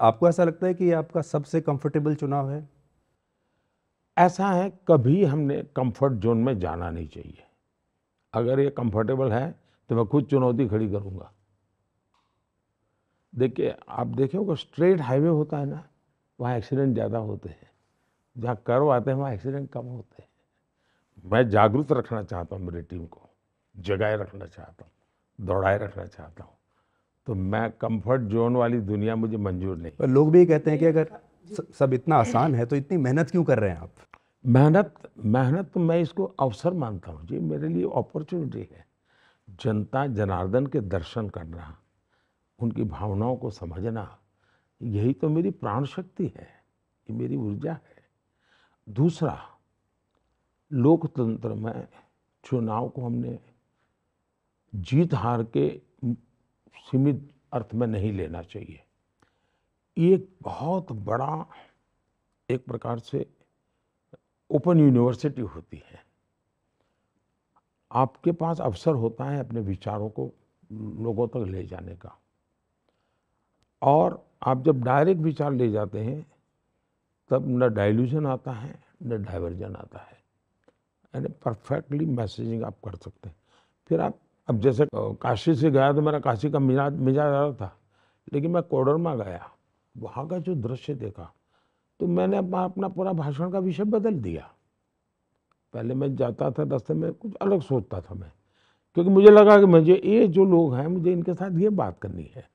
आपको ऐसा लगता है कि ये आपका सबसे कंफर्टेबल चुनाव है ऐसा है कभी हमने कंफर्ट जोन में जाना नहीं चाहिए अगर ये कंफर्टेबल है तो मैं खुद चुनौती खड़ी करूँगा देखिए आप देखे होगा स्ट्रेट हाईवे होता है ना वहाँ एक्सीडेंट ज़्यादा होते हैं जहाँ कर्व आते हैं वहाँ एक्सीडेंट कम होते हैं मैं जागरूक रखना चाहता हूँ मेरी टीम को जगाए रखना चाहता हूँ दौड़ाए रखना चाहता हूँ तो मैं कंफर्ट जोन वाली दुनिया मुझे मंजूर नहीं पर लोग भी कहते हैं कि अगर सब इतना आसान है तो इतनी मेहनत क्यों कर रहे हैं आप मेहनत मेहनत तो मैं इसको अवसर मानता हूँ जी मेरे लिए अपॉर्चुनिटी है जनता जनार्दन के दर्शन करना उनकी भावनाओं को समझना यही तो मेरी प्राण शक्ति है ये मेरी ऊर्जा है दूसरा लोकतंत्र में चुनाव को हमने जीत हार के सीमित अर्थ में नहीं लेना चाहिए ये एक बहुत बड़ा एक प्रकार से ओपन यूनिवर्सिटी होती है आपके पास अवसर होता है अपने विचारों को लोगों तक ले जाने का और आप जब डायरेक्ट विचार ले जाते हैं तब न डाइल्यूशन आता है न डाइवर्जन आता है यानी परफेक्टली मैसेजिंग आप कर सकते हैं फिर आप अब जैसे काशी से गया तो मेरा काशी का मिजाज मिजाज आ रहा था लेकिन मैं कोडरमा गया वहाँ का जो दृश्य देखा तो मैंने अपना पूरा भाषण का विषय बदल दिया पहले मैं जाता था रास्ते में कुछ अलग सोचता था मैं क्योंकि मुझे लगा कि मुझे ये जो लोग हैं मुझे इनके साथ ये बात करनी है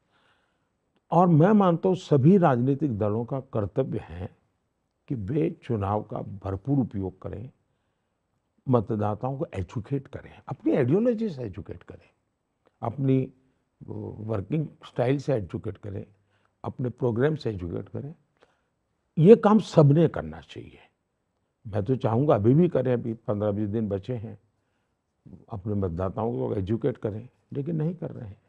और मैं मानता हूँ सभी राजनीतिक दलों का कर्तव्य है कि वे चुनाव का भरपूर उपयोग करें मतदाताओं को एजुकेट करें अपनी आइडियोलॉजी से एजुकेट करें अपनी वर्किंग स्टाइल से एजुकेट करें अपने प्रोग्राम से एजुकेट करें ये काम सबने करना चाहिए मैं तो चाहूँगा अभी भी करें अभी पंद्रह बीस दिन बचे हैं अपने मतदाताओं को एजुकेट करें लेकिन नहीं कर रहे हैं